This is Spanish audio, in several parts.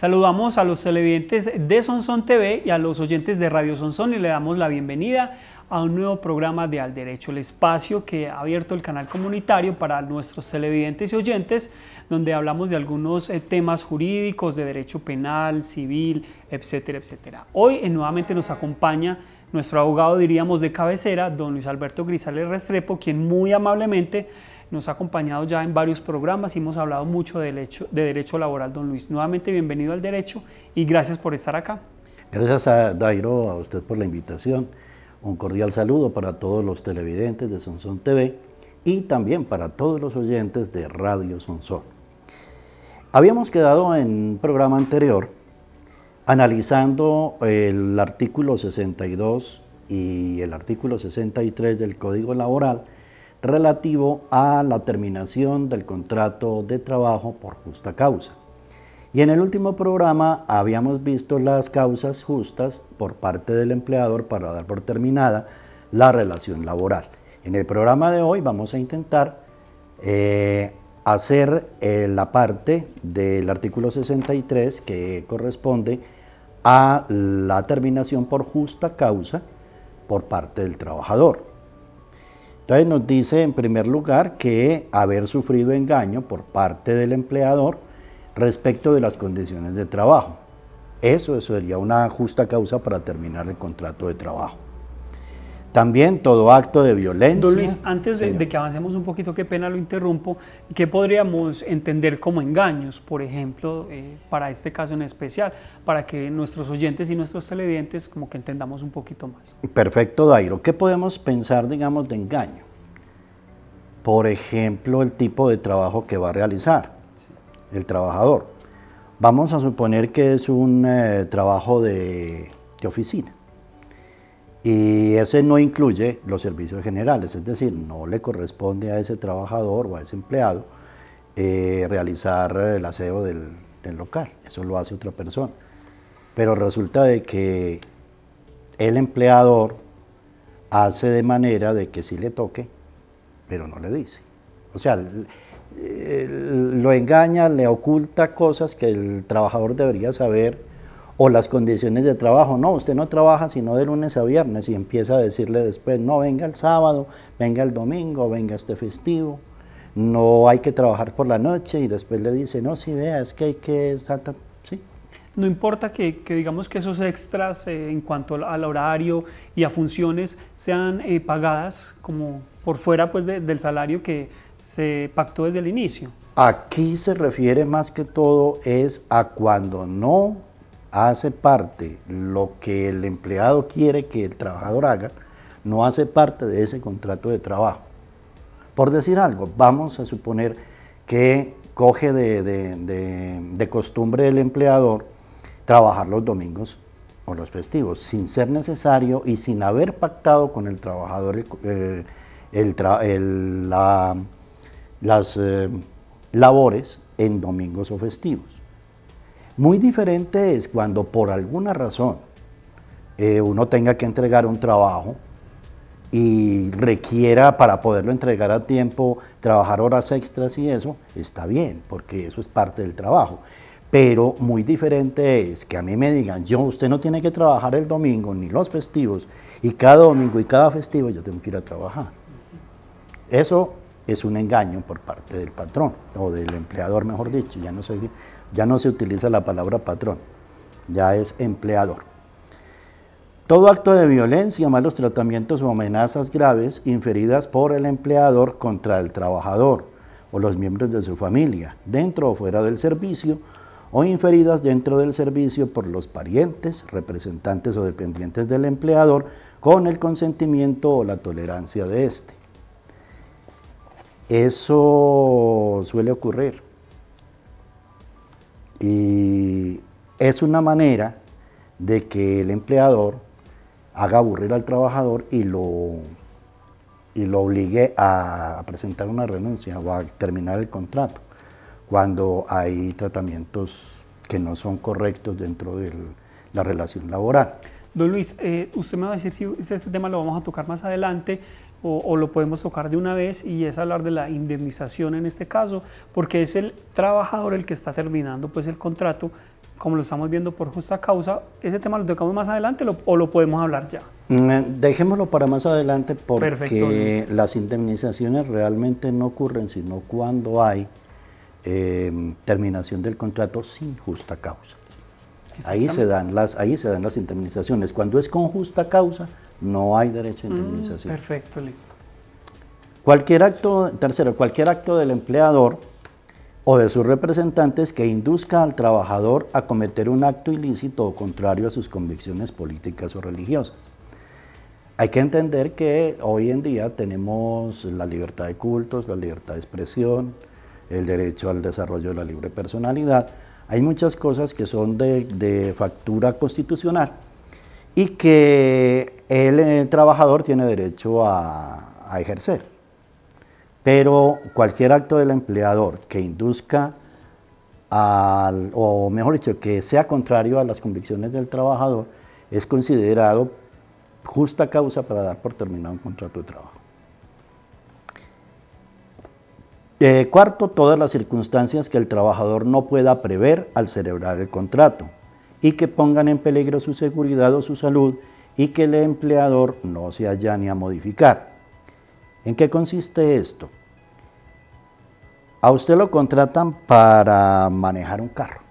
Saludamos a los televidentes de Sonson TV y a los oyentes de Radio Sonson y le damos la bienvenida a un nuevo programa de Al Derecho, el espacio que ha abierto el canal comunitario para nuestros televidentes y oyentes, donde hablamos de algunos eh, temas jurídicos, de derecho penal, civil, etcétera, etcétera. Hoy eh, nuevamente nos acompaña nuestro abogado, diríamos, de cabecera, don Luis Alberto Grisales Restrepo, quien muy amablemente nos ha acompañado ya en varios programas y hemos hablado mucho de derecho, de derecho laboral, don Luis. Nuevamente bienvenido al derecho y gracias por estar acá. Gracias a Dairo, a usted por la invitación. Un cordial saludo para todos los televidentes de Sonson TV y también para todos los oyentes de Radio Sonson. Habíamos quedado en un programa anterior analizando el artículo 62 y el artículo 63 del Código Laboral, relativo a la terminación del contrato de trabajo por justa causa. Y en el último programa habíamos visto las causas justas por parte del empleador para dar por terminada la relación laboral. En el programa de hoy vamos a intentar eh, hacer eh, la parte del artículo 63 que corresponde a la terminación por justa causa por parte del trabajador. Entonces nos dice en primer lugar que haber sufrido engaño por parte del empleador respecto de las condiciones de trabajo. Eso sería una justa causa para terminar el contrato de trabajo también todo acto de violencia. Luis, antes de, que avancemos un poquito, qué pena lo interrumpo, ¿qué podríamos entender como engaños, por ejemplo, eh, para este caso en especial, para que nuestros oyentes y nuestros televidentes como que entendamos un poquito más? Perfecto, Dairo. ¿Qué podemos pensar, digamos, de engaño? Por ejemplo, el tipo de trabajo que va a realizar el trabajador. Vamos a suponer que es un eh, trabajo de oficina y ese no incluye los servicios generales, es decir, no le corresponde a ese trabajador o a ese empleado eh, realizar el aseo del, local, eso lo hace otra persona. Pero resulta de que el empleador hace de manera de que sí le toque, pero no le dice. O sea, eh, lo engaña, le oculta cosas que el trabajador debería saber o las condiciones de trabajo. No, usted no trabaja sino de lunes a viernes y empieza a decirle después, no, venga el sábado, venga el domingo, venga este festivo. No hay que trabajar por la noche y después le dice, no, sí, vea, es que hay que... Sí. No importa que, digamos que esos extras eh, en cuanto al horario y a funciones sean eh, pagadas como por fuera pues, del salario que se pactó desde el inicio. Aquí se refiere más que todo es a cuando no hace parte lo que el empleado quiere que el trabajador haga, no hace parte de ese contrato de trabajo. Por decir algo, vamos a suponer que coge de, costumbre el empleador trabajar los domingos o los festivos, sin ser necesario y sin haber pactado con el trabajador eh, las eh, labores en domingos o festivos. Muy diferente es cuando por alguna razón eh, uno tenga que entregar un trabajo y requiera para poderlo entregar a tiempo trabajar horas extras y eso, está bien, porque eso es parte del trabajo. Pero muy diferente es que a mí me digan, yo, usted no tiene que trabajar el domingo ni los festivos, y cada domingo y cada festivo yo tengo que ir a trabajar. Eso es un engaño por parte del patrón o del empleador, mejor dicho. Ya no se, ya no se utiliza la palabra patrón, ya es empleador. Todo acto de violencia, malos tratamientos o amenazas graves inferidas por el empleador contra el trabajador o los miembros de su familia, dentro o fuera del servicio, o inferidas dentro del servicio por los parientes, representantes o dependientes del empleador, con el consentimiento o la tolerancia de éste. Eso suele ocurrir. Y es una manera de que el empleador haga aburrir al trabajador y lo, y lo obligue a presentar una renuncia o a terminar el contrato, cuando hay tratamientos que no son correctos dentro de la relación laboral. Don Luis, eh, usted me va a decir si este tema lo vamos a tocar más adelante, o, lo podemos tocar de una vez y es hablar de la indemnización en este caso, porque es el trabajador el que está terminando pues el contrato, como lo estamos viendo por justa causa. Ese tema lo tocamos más adelante o lo podemos hablar ya. Mm, eh, dejémoslo para más adelante porque las indemnizaciones realmente no ocurren sino cuando hay eh, terminación del contrato sin justa causa. Ahí se, dan las, ahí se dan las indemnizaciones. Cuando es con justa causa, no hay derecho a mm, indemnización. perfecto, listo. Cualquier acto, tercero, cualquier acto del empleador o de sus representantes que induzca al trabajador a cometer un acto ilícito o contrario a sus convicciones políticas o religiosas. Hay que entender que hoy en día tenemos la libertad de cultos, la libertad de expresión, el derecho al desarrollo de la libre personalidad, hay muchas cosas que son de, factura constitucional y que el, eh, trabajador tiene derecho a, ejercer. Pero cualquier acto del empleador que induzca al, o mejor dicho, que sea contrario a las convicciones del trabajador, es considerado justa causa para dar por terminado un contrato de trabajo. Eh, cuarto, todas las circunstancias que el trabajador no pueda prever al celebrar el contrato y que pongan en peligro su seguridad o su salud y que el empleador no se ni a modificar. ¿En qué consiste esto? A usted lo contratan para manejar un carro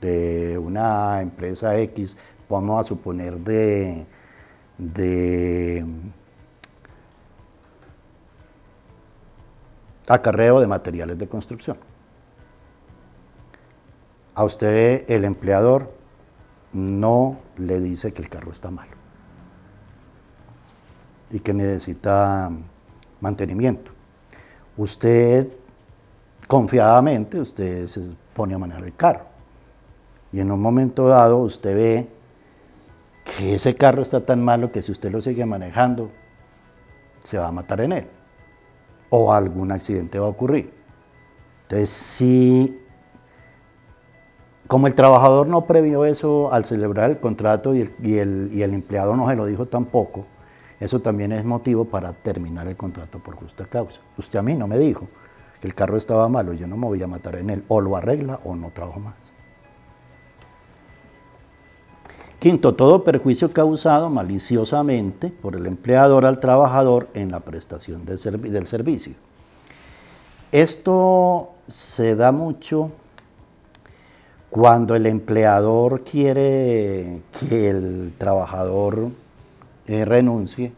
de una empresa X, vamos a suponer de, de acarreo de materiales de construcción. A usted el empleador no le dice que el carro está malo y que necesita mantenimiento. Usted, confiadamente, usted se pone a manejar el carro. Y en un momento dado usted ve que ese carro está tan malo que si usted lo sigue manejando, se va a matar en él o algún accidente va a ocurrir. Entonces, si como el trabajador no previó eso al celebrar el contrato y el, y empleado no se lo dijo tampoco, eso también es motivo para terminar el contrato por justa causa. Usted a mí no me dijo que el carro estaba malo, yo no me voy a matar en él, o lo arregla o no trabajo más. Quinto, todo perjuicio causado maliciosamente por el empleador al trabajador en la prestación del servicio. Esto se da mucho cuando el empleador quiere que el trabajador eh, renuncie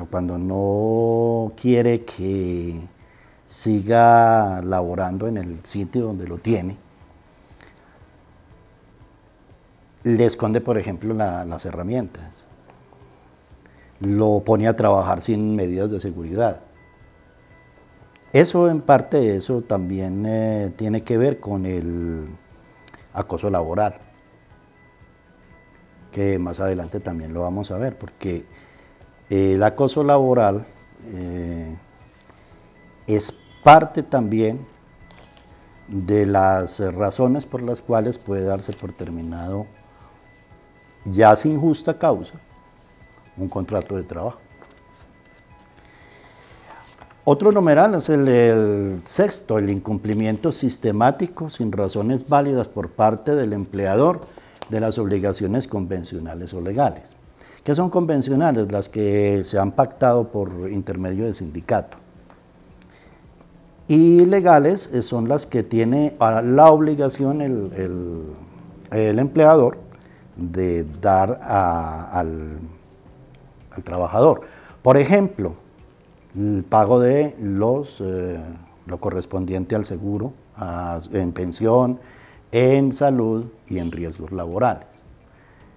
o cuando no quiere que siga laborando en el sitio donde lo tiene le esconde, por ejemplo, las herramientas. Lo pone a trabajar sin medidas de seguridad. Eso en parte, eso también eh, tiene que ver con el acoso laboral, que más adelante también lo vamos a ver, porque el acoso laboral eh, es parte también de las razones por las cuales puede darse por terminado ya sin justa causa, un contrato de trabajo. Otro numeral es el, sexto, el incumplimiento sistemático sin razones válidas por parte del empleador de las obligaciones convencionales o legales. ¿Qué son convencionales? Las que se han pactado por intermedio de sindicato. Y legales eh, son las que tiene la obligación el empleador de dar al, trabajador. Por ejemplo, el pago de los, eh, lo correspondiente al seguro, en pensión, en salud y en riesgos laborales,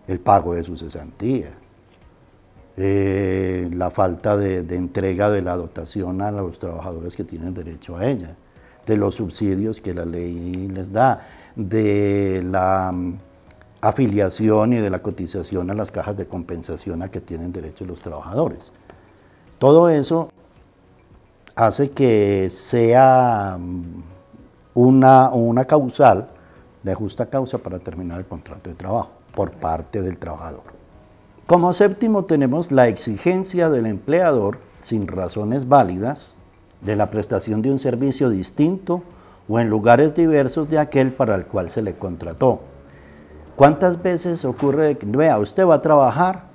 el pago de sus cesantías, eh, la falta de, entrega de la dotación a los trabajadores que tienen derecho a ella, de los subsidios que la ley les da, de la afiliación y de la cotización a las cajas de compensación a que tienen derecho los trabajadores. Todo eso hace que sea mm, una, una causal de justa causa para terminar el contrato de trabajo por parte del trabajador. Como séptimo tenemos la exigencia del empleador sin razones válidas de la prestación de un servicio distinto o en lugares diversos de aquel para el cual se le contrató ¿Cuántas veces ocurre que, vea, usted va a trabajar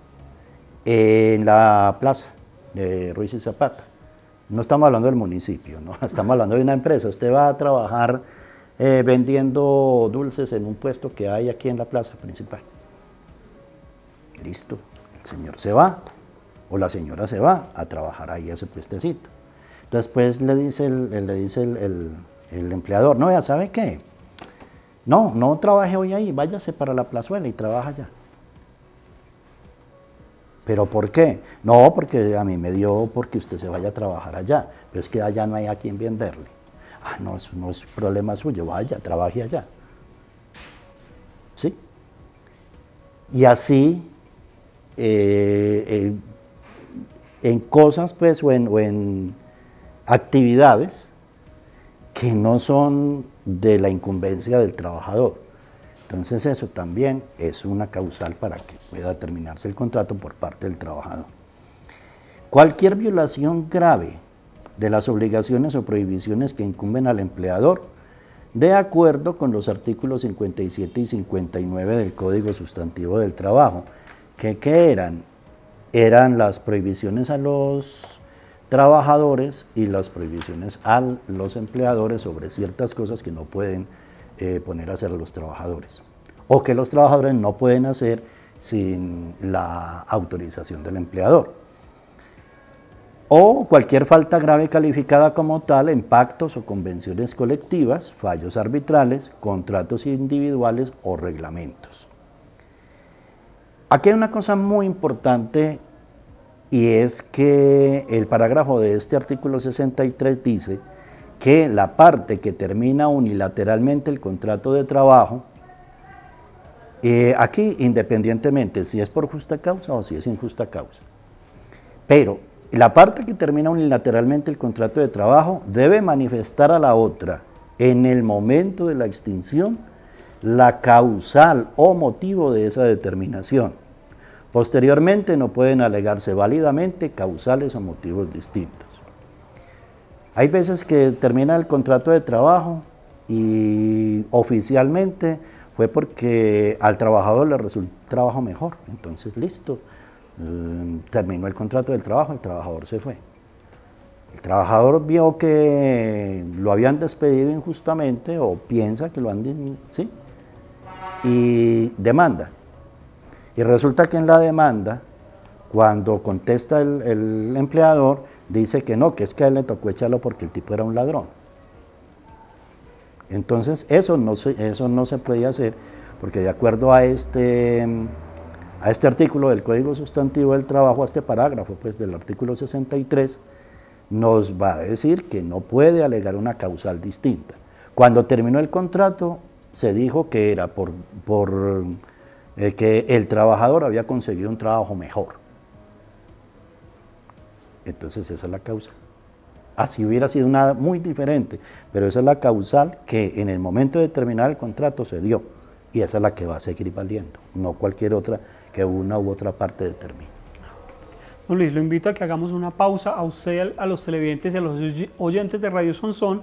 en la plaza de Ruiz y Zapata? No estamos hablando del municipio, ¿no? estamos hablando de una empresa. Usted va a trabajar eh, vendiendo dulces en un puesto que hay aquí en la plaza principal. Listo, el señor se va o la señora se va a trabajar ahí a ese puestecito. Después le dice el, le dice el empleador, no, ya sabe qué, no, no trabaje hoy ahí, váyase para la plazuela y trabaja allá. ¿Pero por qué? No, porque a mí me dio porque usted se vaya a trabajar allá, pero es que allá no hay a quien venderle. Ah, no, eso no es problema suyo, vaya, trabaje allá. ¿Sí? Y así, eh, en cosas, pues, o en actividades, que no son de la incumbencia del trabajador. Entonces eso también es una causal para que pueda terminarse el contrato por parte del trabajador. Cualquier violación grave de las obligaciones o prohibiciones que incumben al empleador, de acuerdo con los artículos 57 y 59 del Código Sustantivo del Trabajo, que ¿qué eran? Eran las prohibiciones a los trabajadores y las prohibiciones a los empleadores sobre ciertas cosas que no pueden eh, poner a hacer los trabajadores o que los trabajadores no pueden hacer sin la autorización del empleador. O cualquier falta grave calificada como tal en pactos o convenciones colectivas, fallos arbitrales, contratos individuales o reglamentos. Aquí hay una cosa muy importante y es que el parágrafo de este artículo 63 dice que la parte que termina unilateralmente el contrato de trabajo, eh, aquí independientemente si es por justa causa o si es injusta causa, pero la parte que termina unilateralmente el contrato de trabajo debe manifestar a la otra en el momento de la extinción la causal o motivo de esa determinación. Posteriormente no pueden alegarse válidamente causales o motivos distintos. Hay veces que termina el contrato de trabajo y oficialmente fue porque al trabajador le resultó el trabajo mejor. Entonces, listo, em, terminó el contrato del trabajo, el trabajador se fue. El trabajador vio que lo habían despedido injustamente o piensa que lo han... ¿sí? Y demanda. Y resulta que en la demanda, cuando contesta el, empleador, dice que no, que es que a él le tocó echarlo porque el tipo era un ladrón. Entonces, eso no se, eso no se puede hacer, porque de acuerdo a este, a este artículo del Código Sustantivo del Trabajo, a este parágrafo pues, del artículo 63, nos va a decir que no puede alegar una causal distinta. Cuando terminó el contrato, se dijo que era por, por eh, que el trabajador había conseguido un trabajo mejor. Entonces esa es la causa. Así hubiera sido nada muy diferente, pero esa es la causal que en el momento de terminar el contrato se dio y esa es la que va a seguir valiendo, no cualquier otra que una u otra parte determine. Don Luis, lo invito a que hagamos una pausa a usted, a los televidentes y a los oyentes de Radio Sonsón.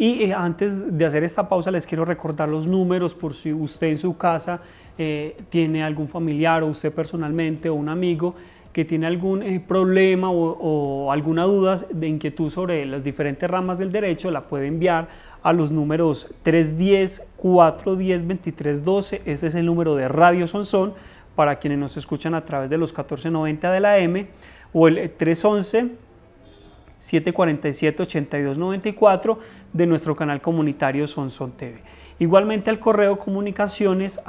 Y eh, antes de hacer esta pausa les quiero recordar los números por si usted en su casa eh, tiene algún familiar o usted personalmente o un amigo que tiene algún eh, problema o, alguna duda de inquietud sobre las diferentes ramas del derecho, la puede enviar a los números 310-410-2312. ese es el número de Radio Sonsón para quienes nos escuchan a través de los 1490 de la M o el 311. 747-8294 de nuestro canal comunitario Sonson TV. Igualmente al correo comunicaciones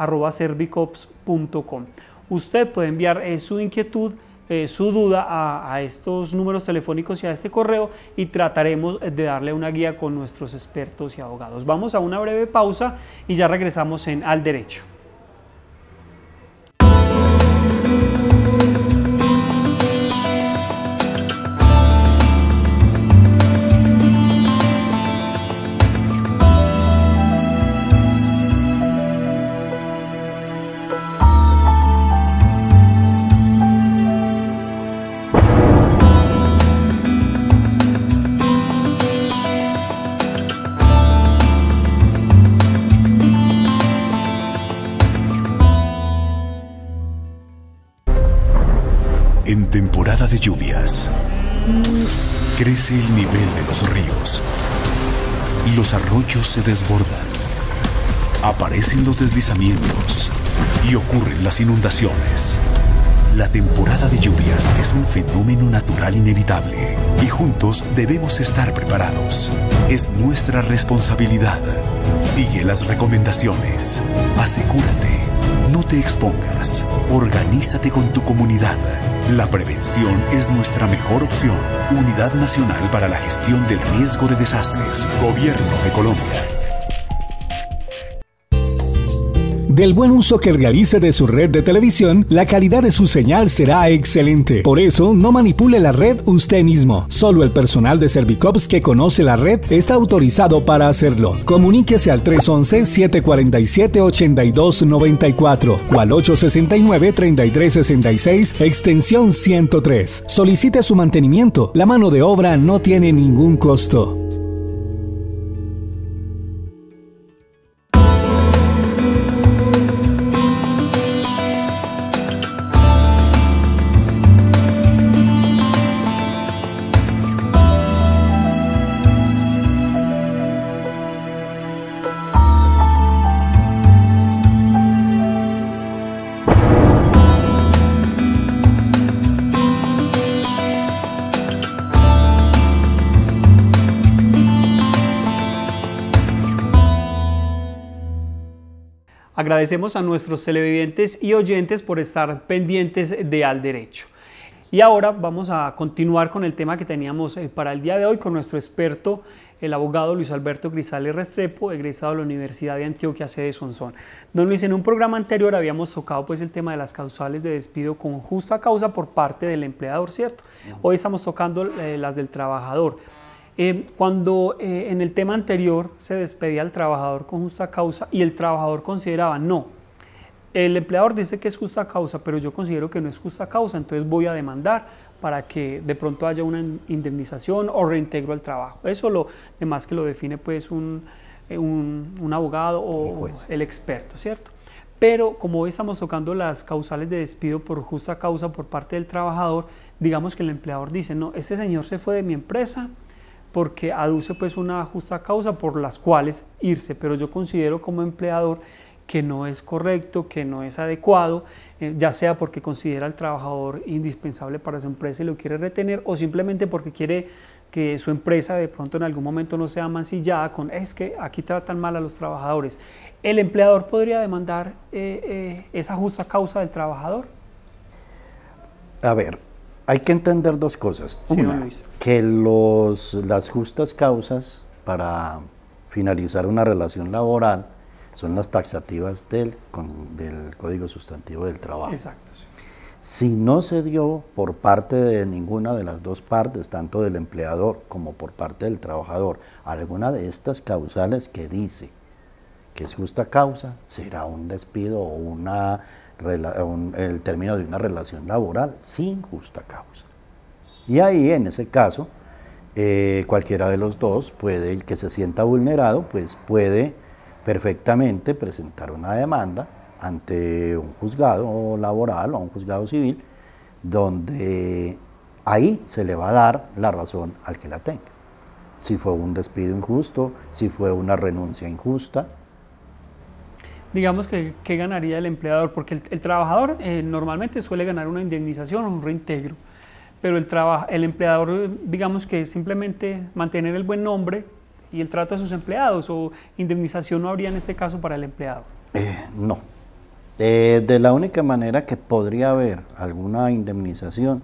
Usted puede enviar eh, su inquietud, eh, su duda a, a, estos números telefónicos y a este correo y trataremos eh, de darle una guía con nuestros expertos y abogados. Vamos a una breve pausa y ya regresamos en Al Derecho. temporada de lluvias, crece el nivel de los ríos. Los arroyos se desbordan. Aparecen los deslizamientos y ocurren las inundaciones. La temporada de lluvias es un fenómeno natural inevitable y juntos debemos estar preparados. Es nuestra responsabilidad. Sigue las recomendaciones. Asegúrate no te expongas. Organízate con tu comunidad. La prevención es nuestra mejor opción. Unidad Nacional para la Gestión del Riesgo de Desastres. Gobierno de Colombia. del buen uso que realice de su red de televisión, la calidad de su señal será excelente. Por eso, no manipule la red usted mismo. Solo el personal de Servicops que conoce la red está autorizado para hacerlo. Comuníquese al 311-747-8294 o al 869-3366, extensión 103. Solicite su mantenimiento. La mano de obra no tiene ningún costo. Agradecemos a nuestros televidentes y oyentes por estar pendientes de Al Derecho. Y ahora vamos a continuar con el tema que teníamos eh, para el día de hoy con nuestro experto, el abogado Luis Alberto Grisales Restrepo, egresado de la Universidad de Antioquia, sede Sonsón. Don Luis, en un programa anterior habíamos tocado pues el tema de las causales de despido con justa causa por parte del empleador, ¿cierto? Hoy estamos tocando eh, las del trabajador. Em, cuando eh, en el tema anterior se despedía al trabajador con justa causa y el trabajador consideraba, no, el empleador dice que es justa causa, pero yo considero que no es justa causa, entonces voy a demandar para que de pronto haya una indemnización o reintegro al trabajo. Eso lo demás que lo define pues un, eh, abogado o el experto, ¿cierto? Pero como hoy estamos tocando las causales de despido por justa causa por parte del trabajador, digamos que el empleador dice, no, este señor se fue de mi empresa, porque aduce pues una justa causa por las cuales irse, pero yo considero como empleador que no es correcto, que no es adecuado, eh, ya sea porque considera al trabajador indispensable para su empresa y lo quiere retener, o simplemente porque quiere que su empresa de pronto en algún momento no sea mancillada con es que aquí tratan mal a los trabajadores. ¿El empleador podría demandar eh, eh, esa justa causa del trabajador? A ver, hay que entender dos cosas. Una, que los, las justas causas para finalizar una relación laboral son las taxativas del, con, del Código Sustantivo del Trabajo. Exacto. Si no se dio por parte de ninguna de las dos partes, tanto del empleador como por parte del trabajador, alguna de estas causales que dice que es justa causa, será un despido o una el término de una relación laboral sin justa causa. Y ahí, en ese caso, eh, cualquiera de los dos puede, el que se sienta vulnerado, pues puede perfectamente presentar una demanda ante un juzgado laboral o un juzgado civil, donde ahí se le va a dar la razón al que la tenga. Si fue un despido injusto, si fue una renuncia injusta, digamos que, qué ganaría el empleador, porque el, trabajador eh, normalmente suele ganar una indemnización o un reintegro, pero el, el empleador, digamos que simplemente mantener el buen nombre y el trato de sus empleados o indemnización no habría en este caso para el empleado. Eh, no. Eh, de la única manera que podría haber alguna indemnización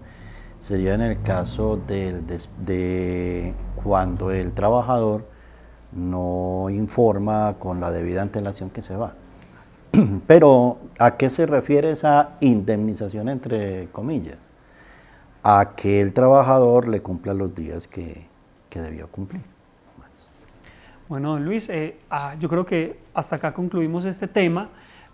sería en el caso de cuando el trabajador no informa con la debida antelación que se va. Pero, ¿a qué se refiere esa indemnización entre comillas? A que el trabajador le cumpla los días que, que debió cumplir. Bueno, Luis, eh, ah, yo creo que hasta acá concluimos este tema,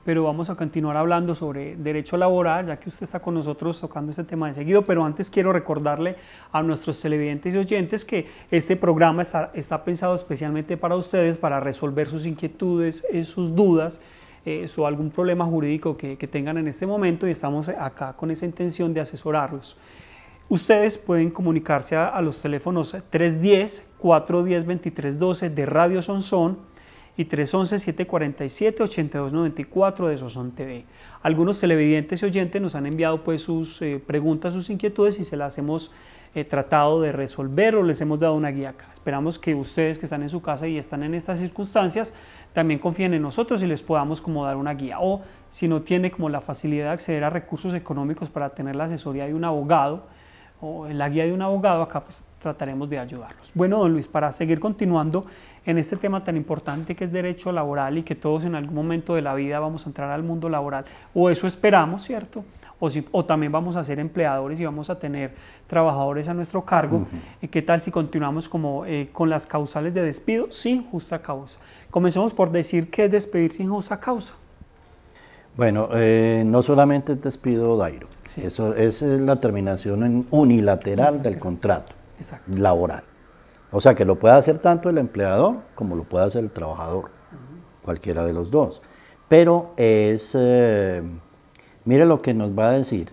pero vamos a continuar hablando sobre derecho laboral, ya que usted está con nosotros tocando este tema de seguido, pero antes quiero recordarle a nuestros televidentes y oyentes que este programa está pensado especialmente para ustedes, para resolver sus inquietudes, eh, sus dudas, o eh, algún problema jurídico que, tengan en este momento y estamos acá con esa intención de asesorarlos. Ustedes pueden comunicarse a, los teléfonos 310-410-2312 de Radio Sonsón y 311-747-8294 de Sonsón TV. Algunos televidentes y oyentes nos han enviado pues sus eh, preguntas, sus inquietudes y se las hemos He eh, tratado de resolver o les hemos dado una guía acá. Esperamos que ustedes que están en su casa y están en estas circunstancias también confíen en nosotros y les podamos como dar una guía. O si no tiene como la facilidad de acceder a recursos económicos para tener la asesoría de un abogado o la guía de un abogado, acá pues trataremos de ayudarlos. Bueno, don Luis, para seguir continuando en este tema tan importante que es derecho laboral y que todos en algún momento de la vida vamos a entrar al mundo laboral, o eso esperamos, ¿cierto? o, también vamos a ser empleadores y vamos a tener trabajadores a nuestro cargo. Eh, ¿Qué tal si continuamos como, eh, con las causales de despido sin justa causa? Comencemos por decir qué es despedir sin justa causa. Bueno, eh, no solamente es despido, Dairo. Eso es la terminación unilateral del contrato laboral. O sea, que lo puede hacer tanto el empleador como lo puede hacer el trabajador, cualquiera de los dos. Pero es... Mire lo que nos va a decir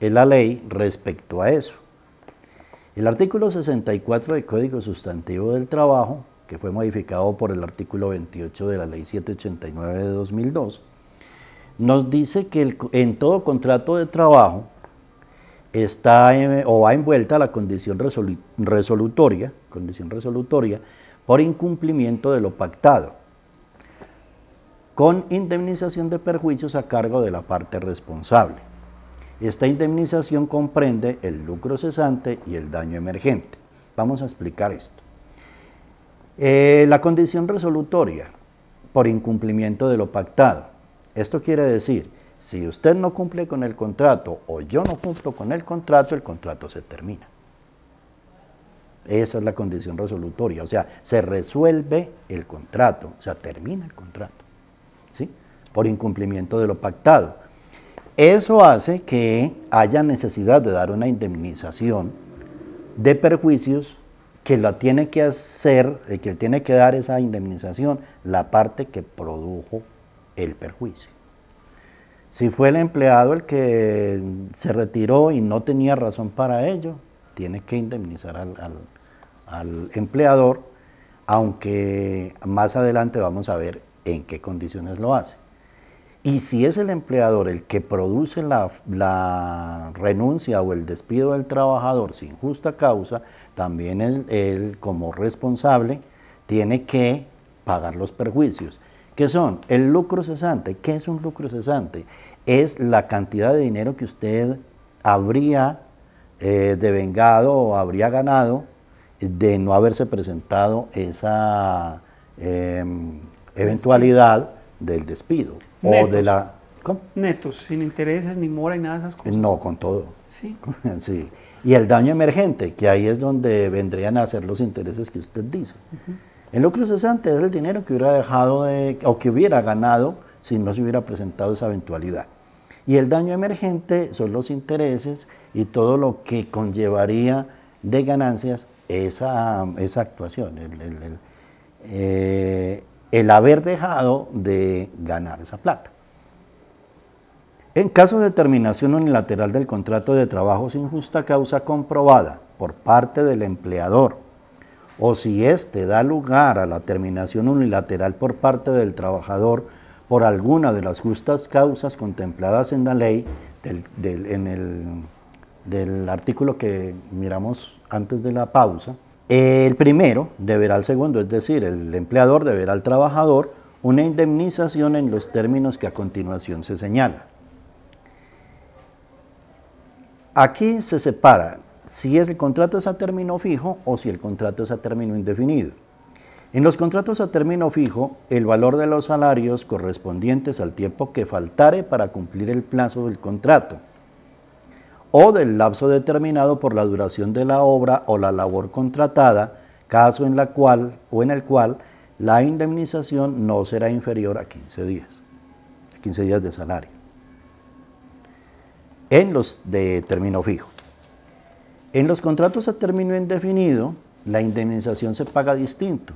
es la ley respecto a eso. El artículo 64 del Código Sustantivo del Trabajo, que fue modificado por el artículo 28 de la Ley 789 de 2002, nos dice que en todo contrato de trabajo está eh, o va envuelta la condición resolutoria, condición resolutoria por incumplimiento de lo pactado con indemnización de perjuicios a cargo de la parte responsable. Esta indemnización comprende el lucro cesante y el daño emergente. Vamos a explicar esto. Eh, la condición resolutoria por incumplimiento de lo pactado. Esto quiere decir, si usted no cumple con el contrato o yo no cumplo con el contrato, el contrato se termina. Esa es la condición resolutoria, o sea, se resuelve el contrato, o sea, termina el contrato por incumplimiento de lo pactado. Eso hace que haya necesidad de dar una indemnización de perjuicios que la tiene que hacer, el eh, que tiene que dar esa indemnización, la parte que produjo el perjuicio. Si fue el empleado el que se retiró y no tenía razón para ello, tiene que indemnizar al empleador, aunque más adelante vamos a ver en qué condiciones lo hace. Y si es el empleador el que produce la, renuncia o el despido del trabajador sin justa causa, también él, como responsable tiene que pagar los perjuicios, que son el lucro cesante. ¿Qué es un lucro cesante? Es la cantidad de dinero que usted habría eh, devengado o habría ganado de no haberse presentado esa em, este, eventualidad del despido o de la ¿cómo? netos, sin intereses ni mora y nada de esas cosas. No, con todo. Sí. Y el daño emergente, que ahí es donde vendrían a ser los intereses que usted dice. En lo El es el dinero que hubiera dejado o que hubiera ganado si no se hubiera presentado esa eventualidad. Y el daño emergente son los intereses y todo lo que conllevaría de ganancias esa, actuación, el, eh, el haber dejado de ganar esa plata. En caso de terminación unilateral del contrato de trabajo sin justa causa comprobada por parte del empleador, o si éste da lugar a la terminación unilateral por parte del trabajador por alguna de las justas causas contempladas en la ley del, del artículo que miramos antes de la pausa, el primero deberá al segundo, es decir, el empleador deberá al trabajador una indemnización en los términos que a continuación se señala. Aquí se separa si es el contrato es a término fijo o si el contrato es a término indefinido. En los contratos a término fijo, el valor de los salarios correspondientes al tiempo que faltare para cumplir el plazo del contrato o del lapso determinado por la duración de la obra o la labor contratada, caso en la cual o en el cual la indemnización no será inferior a 15 días, 15 días de salario. En los de término fijo. En los contratos a término indefinido, la indemnización se paga distinto.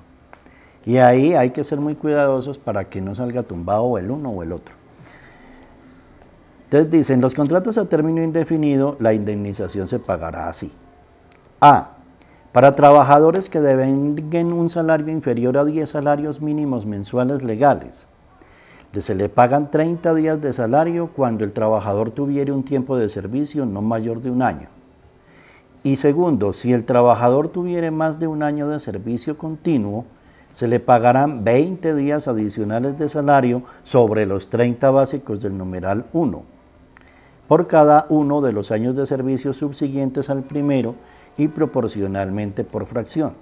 Y ahí hay que ser muy cuidadosos para que no salga tumbado el uno o el otro. Entonces dicen, los contratos a término indefinido, la indemnización se pagará así. A. Para trabajadores que deben un salario inferior a 10 salarios mínimos mensuales legales, se le pagan 30 días de salario cuando el trabajador tuviere un tiempo de servicio no mayor de un año. Y segundo, si el trabajador tuviere más de un año de servicio continuo, se le pagarán 20 días adicionales de salario sobre los 30 básicos del numeral 1 por cada uno de los años de servicio subsiguientes al primero y proporcionalmente por fracción.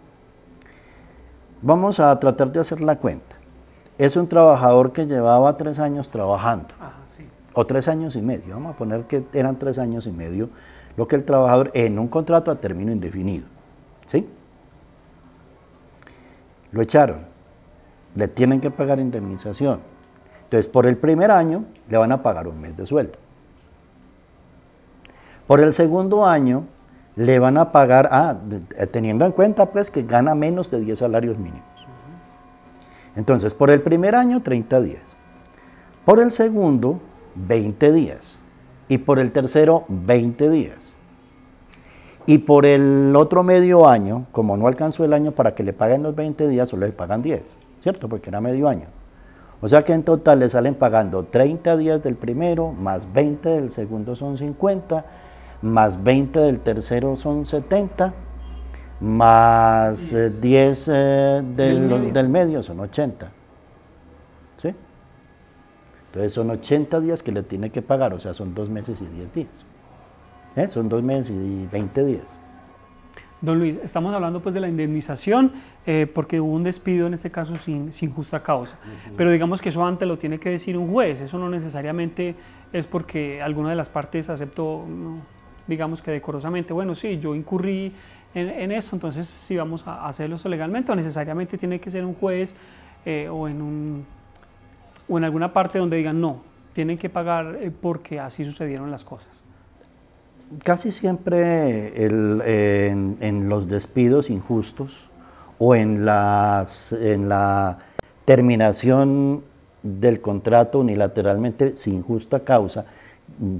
Vamos a tratar de hacer la cuenta. Es un trabajador que llevaba tres años trabajando, ah, o tres años y medio, vamos a poner que eran tres años y medio, lo que el trabajador en un contrato a término indefinido. ¿Sí? Lo echaron, le tienen que pagar indemnización. Entonces, por el primer año le van a pagar un mes de sueldo. Por el segundo año le van a pagar, eh, teniendo en cuenta pues que gana menos de 10 salarios mínimos. Entonces, por el primer año 30 días, por el segundo 20 días y por el tercero 20 días. Y por el otro medio año, como no alcanzó el año para que le paguen los 20 días, solo le pagan 10, ¿cierto? Porque era medio año. O sea que en total le salen pagando 30 días del primero, más 20 del segundo son 50, más 20 del tercero son 70, más 10, eh, eh, del, medio. son 80. ¿Sí? Entonces son 80 días que le tiene que pagar, o sea, son dos meses y 10 días. ¿Eh? Son dos meses y 20 días. Don Luis, estamos hablando pues de la indemnización porque hubo un despido en este caso sin, justa causa. Pero digamos que eso antes lo tiene que decir un juez, eso no necesariamente es porque alguna de las partes aceptó digamos que decorosamente, bueno, sí, yo incurrí en, eso, entonces si vamos a hacerlo legalmente o necesariamente tiene que ser un juez eh, o, en un, o en alguna parte donde digan no, tienen que pagar eh, porque así sucedieron las cosas. Casi siempre eh, en, los despidos injustos o en, las, en la terminación del contrato unilateralmente sin justa causa,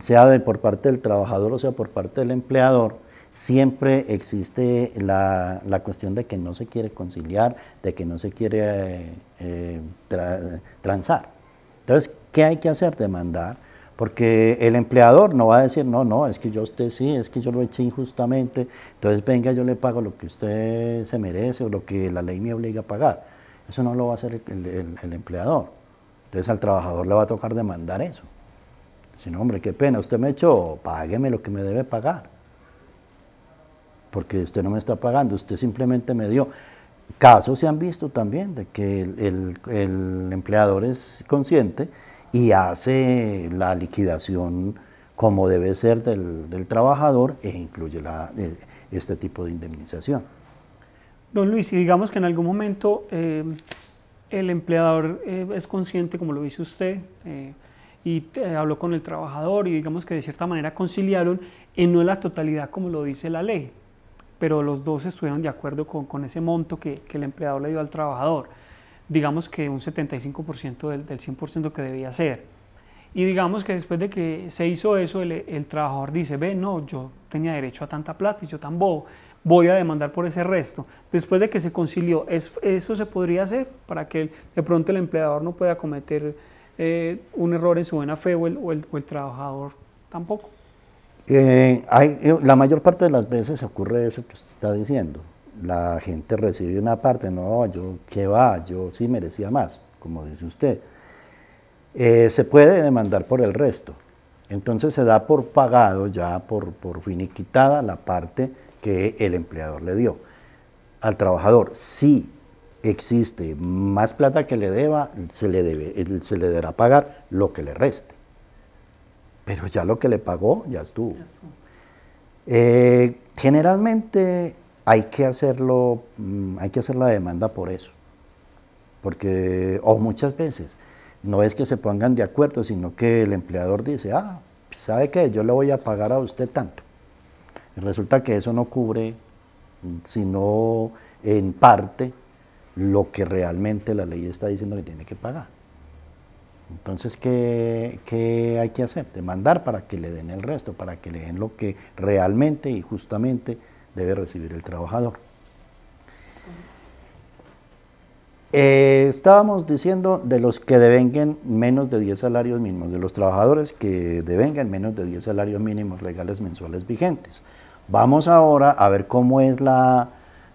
sea de por parte del trabajador o sea por parte del empleador, siempre existe la, cuestión de que no se quiere conciliar, de que no se quiere eh, eh, transar. Entonces, ¿qué hay que hacer? Demandar, porque el empleador no va a decir, no, no, es que yo usted sí, es que yo lo eché injustamente, entonces venga, yo le pago lo que usted se merece o lo que la ley me obliga a pagar. Eso no lo va a hacer el, el empleador. Entonces al trabajador le va a tocar demandar eso. Dice, hombre, qué pena, usted me echó, págueme lo que me debe pagar. Porque usted no me está pagando, usted simplemente me dio. Casos se han visto también de que el, empleador es consciente y hace la liquidación como debe ser del, trabajador e incluye eh, este tipo de indemnización. Don Luis, si digamos que en algún momento eh, el empleador eh, es consciente, como lo dice usted, y eh, habló con el trabajador y digamos que de cierta manera conciliaron en eh, no en la totalidad como lo dice la ley, pero los dos estuvieron de acuerdo con, con ese monto que, que, el empleador le dio al trabajador, digamos que un 75% del, del 100% que debía ser. Y digamos que después de que se hizo eso, el, el trabajador dice, ve, no, yo tenía derecho a tanta plata y yo tan voy a demandar por ese resto. Después de que se concilió, ¿eso se podría hacer para que de pronto el empleador no pueda cometer eh, un error en su buena fe o el, trabajador tampoco. Eh, eh, la mayor parte de las veces ocurre eso que usted está diciendo. La gente recibe una parte, no, yo, ¿qué va? Yo sí merecía más, como dice usted. se puede demandar por el resto. Entonces se da por pagado, ya por, por finiquitada la parte que el empleador le dio al trabajador. Sí, existe más plata que le deba, se le, debe, se le deberá pagar lo que le reste. Pero ya lo que le pagó, ya estuvo. Eh, generalmente hay que, hacerlo, mm, hay que hacer la demanda por eso. Porque, o muchas veces, no es que se pongan de acuerdo, sino que el empleador dice, ah, ¿sabe qué? Yo le voy a pagar a usted tanto. Resulta que eso no cubre, mm, sino en parte, lo que realmente la ley está diciendo que tiene que pagar. Entonces, ¿qué, hay que hacer? Demandar para que le den el resto, para que le den lo que realmente y justamente debe recibir el trabajador. Eh, estábamos diciendo de los que devengan menos de 10 salarios mínimos, de los trabajadores que devengan menos de 10 salarios mínimos legales mensuales vigentes. Vamos ahora a ver cómo es la,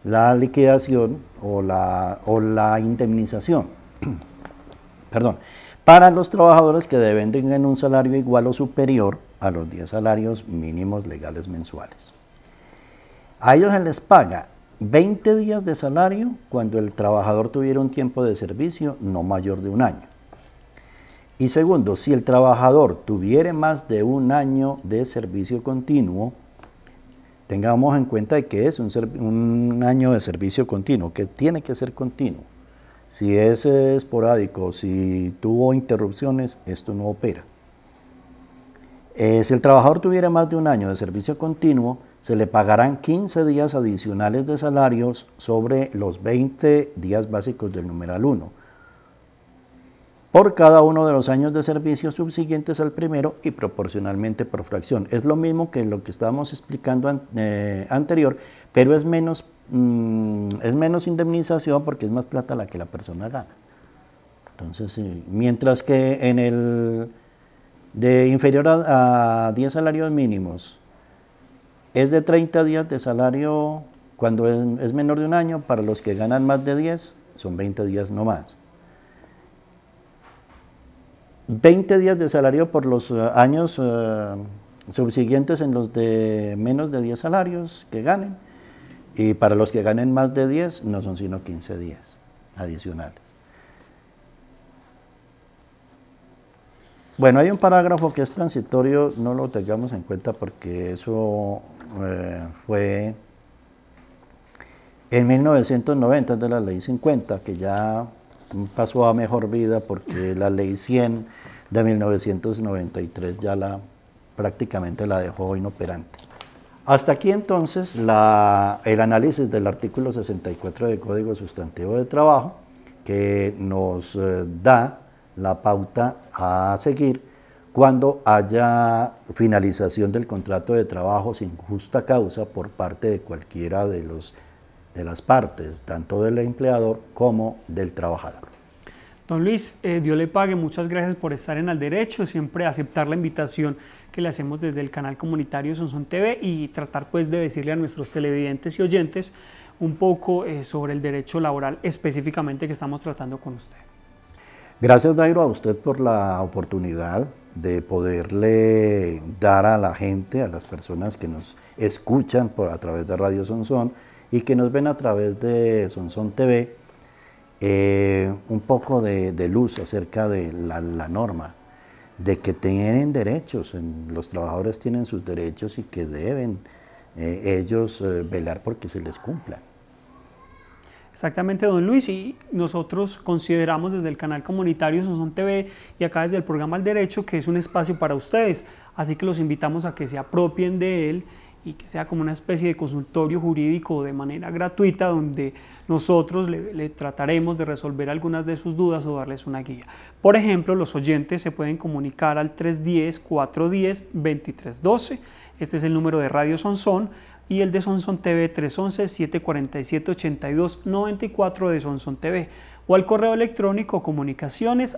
la liquidación o la, o la indemnización. Perdón. Para los trabajadores que tener un salario igual o superior a los 10 salarios mínimos legales mensuales. A ellos se les paga 20 días de salario cuando el trabajador tuviera un tiempo de servicio no mayor de un año. Y segundo, si el trabajador tuviera más de un año de servicio continuo, tengamos en cuenta que es un, año de servicio continuo, que tiene que ser continuo. Si es esporádico, si tuvo interrupciones, esto no opera. Eh, si el trabajador tuviera más de un año de servicio continuo, se le pagarán 15 días adicionales de salarios sobre los 20 días básicos del numeral 1 por cada uno de los años de servicio subsiguientes al primero y proporcionalmente por fracción. Es lo mismo que lo que estábamos explicando eh, anterior, pero es menos, mm, es menos indemnización porque es más plata la que la persona gana. Entonces, mientras que en el de inferior a, 10 salarios mínimos es de 30 días de salario cuando es, es menor de un año, para los que ganan más de 10 son 20 días no más. 20 días de salario por los eh, años eh, subsiguientes en los de menos de 10 salarios que ganen. Y para los que ganen más de 10, no son sino 15 días adicionales. Bueno, hay un parágrafo que es transitorio, no lo tengamos en cuenta porque eso eh, fue en 1990 de la ley 50, que ya pasó a mejor vida porque la ley 100 de 1993 ya la prácticamente la dejó inoperante. Hasta aquí entonces el análisis del artículo 64 del Código Sustantivo de Trabajo que nos eh, da la pauta a seguir cuando haya finalización del contrato de trabajo sin justa causa por parte de cualquiera de los de las partes, tanto del empleador como del trabajador. Don Luis, eh, Dios le pague, muchas gracias por estar en Al Derecho, siempre aceptar la invitación que le hacemos desde el canal comunitario Sonson TV y tratar pues de decirle a nuestros televidentes y oyentes un poco eh, sobre el derecho laboral específicamente que estamos tratando con usted. Gracias Dairo a usted por la oportunidad de poderle dar a la gente, a las personas que nos escuchan por, a través de Radio Sonson, y que nos ven a través de Sonson TV eh, un poco de, luz acerca de la, norma, de que tienen derechos, los trabajadores tienen sus derechos y que deben eh, ellos eh, velar porque se les cumpla. Exactamente, don Luis, y nosotros consideramos desde el canal comunitario Sonson TV y acá desde el programa El Derecho que es un espacio para ustedes, así que los invitamos a que se apropien de él y que sea como una especie de consultorio jurídico de manera gratuita donde nosotros le, trataremos de resolver algunas de sus dudas o darles una guía. Por ejemplo, los oyentes se pueden comunicar al 310-410-2312. Este es el número de Radio Sonson y el de Sonson TV 311-747-8294 de Sonson TV o al correo electrónico comunicaciones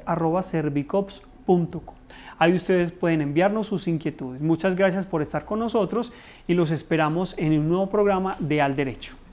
Ahí ustedes pueden enviarnos sus inquietudes. Muchas gracias por estar con nosotros y los esperamos en un nuevo programa de Al Derecho.